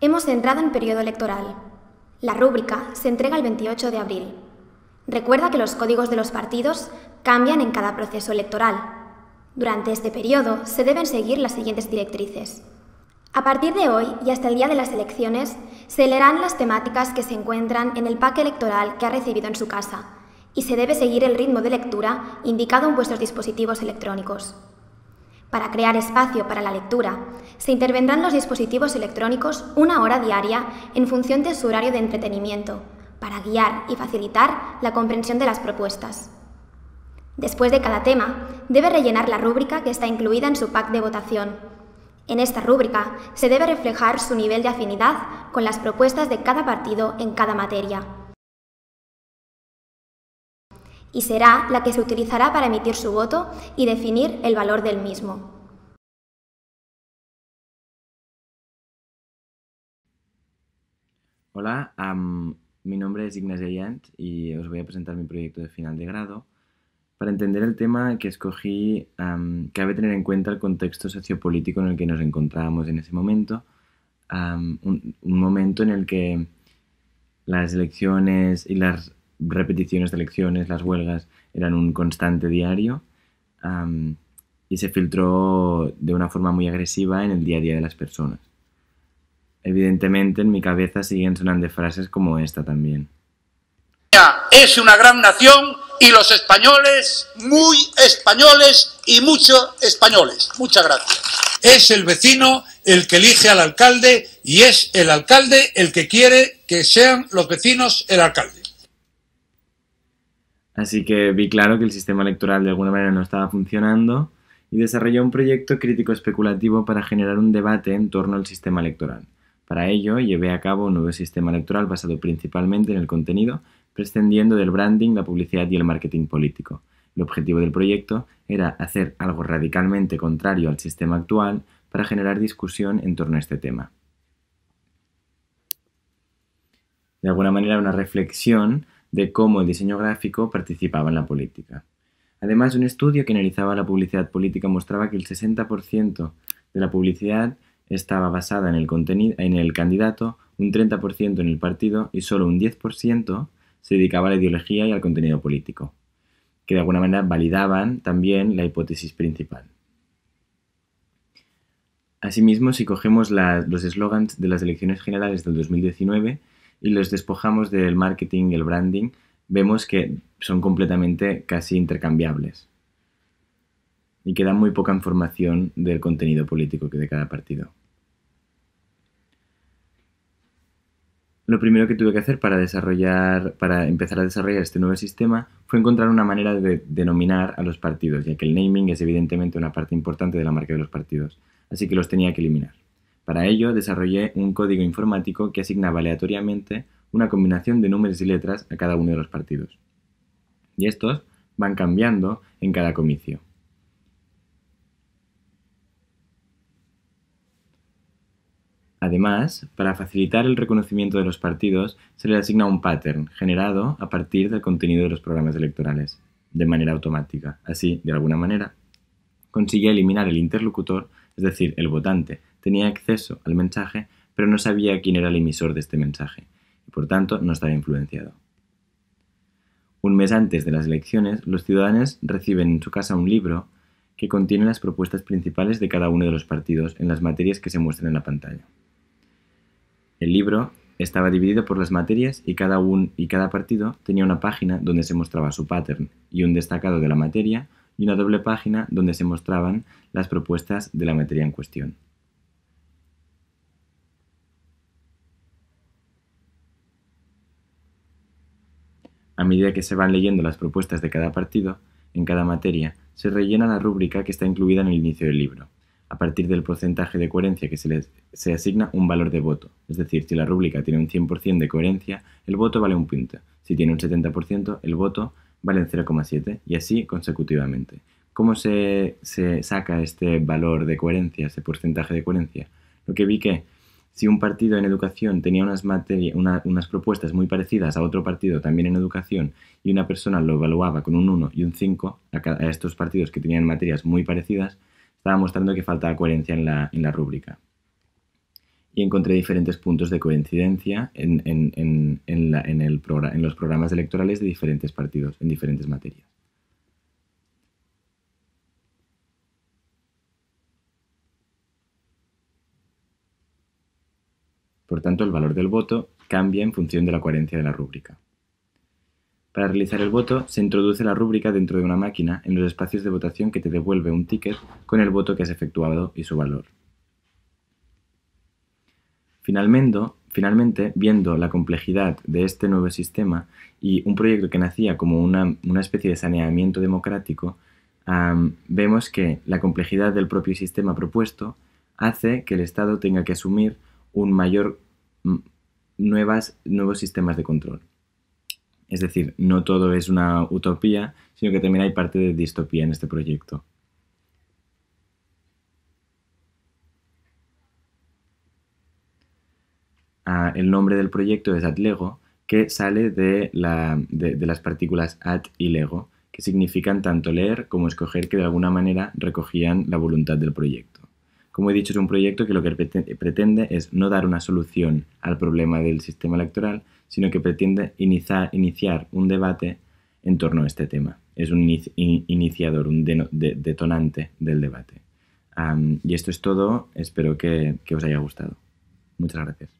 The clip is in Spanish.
Hemos entrado en periodo electoral. La rúbrica se entrega el 28 de abril. Recuerda que los códigos de los partidos cambian en cada proceso electoral. Durante este periodo se deben seguir las siguientes directrices. A partir de hoy y hasta el día de las elecciones, se leerán las temáticas que se encuentran en el pack electoral que ha recibido en su casa y se debe seguir el ritmo de lectura indicado en vuestros dispositivos electrónicos. Para crear espacio para la lectura, se intervendrán los dispositivos electrónicos una hora diaria en función de su horario de entretenimiento, para guiar y facilitar la comprensión de las propuestas. Después de cada tema, debe rellenar la rúbrica que está incluida en su pack de votación. En esta rúbrica se debe reflejar su nivel de afinidad con las propuestas de cada partido en cada materia y será la que se utilizará para emitir su voto y definir el valor del mismo. Hola, mi nombre es Ignacio Ayant y os voy a presentar mi proyecto de final de grado. Para entender el tema que escogí, cabe tener en cuenta el contexto sociopolítico en el que nos encontrábamos en ese momento, un, un, momento en el que las elecciones y las repeticiones de elecciones, las huelgas eran un constante diario y se filtró de una forma muy agresiva en el día a día de las personas. Evidentemente en mi cabeza siguen sonando frases como esta también. Es una gran nación y los españoles, muy españoles y mucho españoles. Muchas gracias. Es el vecino el que elige al alcalde y es el alcalde el que quiere que sean los vecinos el alcalde. Así que vi claro que el sistema electoral de alguna manera no estaba funcionando y desarrollé un proyecto crítico especulativo para generar un debate en torno al sistema electoral. Para ello, llevé a cabo un nuevo sistema electoral basado principalmente en el contenido, prescindiendo del branding, la publicidad y el marketing político. El objetivo del proyecto era hacer algo radicalmente contrario al sistema actual para generar discusión en torno a este tema. De alguna manera, una reflexión de cómo el diseño gráfico participaba en la política. Además, un estudio que analizaba la publicidad política mostraba que el 60% de la publicidad estaba basada en el, contenido, en el candidato, un 30% en el partido y solo un 10% se dedicaba a la ideología y al contenido político, que de alguna manera validaban también la hipótesis principal. Asimismo, si cogemos los eslogans de las elecciones generales del 2019, y los despojamos del marketing y el branding, vemos que son completamente casi intercambiables y queda muy poca información del contenido político que de cada partido. Lo primero que tuve que hacer para desarrollar, para empezar a desarrollar este nuevo sistema fue encontrar una manera de denominar a los partidos, ya que el naming es evidentemente una parte importante de la marca de los partidos, así que los tenía que eliminar. Para ello desarrollé un código informático que asignaba aleatoriamente una combinación de números y letras a cada uno de los partidos. Y estos van cambiando en cada comicio. Además, para facilitar el reconocimiento de los partidos, se le asigna un pattern generado a partir del contenido de los programas electorales, de manera automática. Así, de alguna manera, consigue eliminar el interlocutor es decir, el votante tenía acceso al mensaje, pero no sabía quién era el emisor de este mensaje, y por tanto no estaba influenciado. Un mes antes de las elecciones, los ciudadanos reciben en su casa un libro que contiene las propuestas principales de cada uno de los partidos en las materias que se muestran en la pantalla. El libro estaba dividido por las materias y cada, uno y cada partido tenía una página donde se mostraba su pattern y un destacado de la materia y una doble página donde se mostraban las propuestas de la materia en cuestión. A medida que se van leyendo las propuestas de cada partido, en cada materia, se rellena la rúbrica que está incluida en el inicio del libro, a partir del porcentaje de coherencia que se le se asigna un valor de voto. Es decir, si la rúbrica tiene un 100% de coherencia, el voto vale un punto. Si tiene un 70%, el voto valen 0,7 y así consecutivamente. ¿Cómo se, se, saca este valor de coherencia, ese porcentaje de coherencia? Lo que vi que si un partido en educación tenía unas, unas propuestas muy parecidas a otro partido también en educación y una persona lo evaluaba con un 1 y un 5 a, estos partidos que tenían materias muy parecidas, estaba mostrando que faltaba coherencia en la, en la rúbrica y encontré diferentes puntos de coincidencia en, en los programas electorales de diferentes partidos, en diferentes materias. Por tanto, el valor del voto cambia en función de la coherencia de la rúbrica. Para realizar el voto, se introduce la rúbrica dentro de una máquina en los espacios de votación que te devuelve un ticket con el voto que has efectuado y su valor. Finalmente, viendo la complejidad de este nuevo sistema y un proyecto que nacía como una, especie de saneamiento democrático, vemos que la complejidad del propio sistema propuesto hace que el Estado tenga que asumir un mayor mm, nuevos sistemas de control. Es decir, no todo es una utopía, sino que también hay parte de distopía en este proyecto. el nombre del proyecto es Atlego, que sale de, la, de, las partículas at y lego, que significan tanto leer como escoger que de alguna manera recogían la voluntad del proyecto. Como he dicho, es un proyecto que lo que pretende es no dar una solución al problema del sistema electoral, sino que pretende iniciar un debate en torno a este tema. Es un iniciador, un detonante del debate. y esto es todo, espero que os haya gustado. Muchas gracias.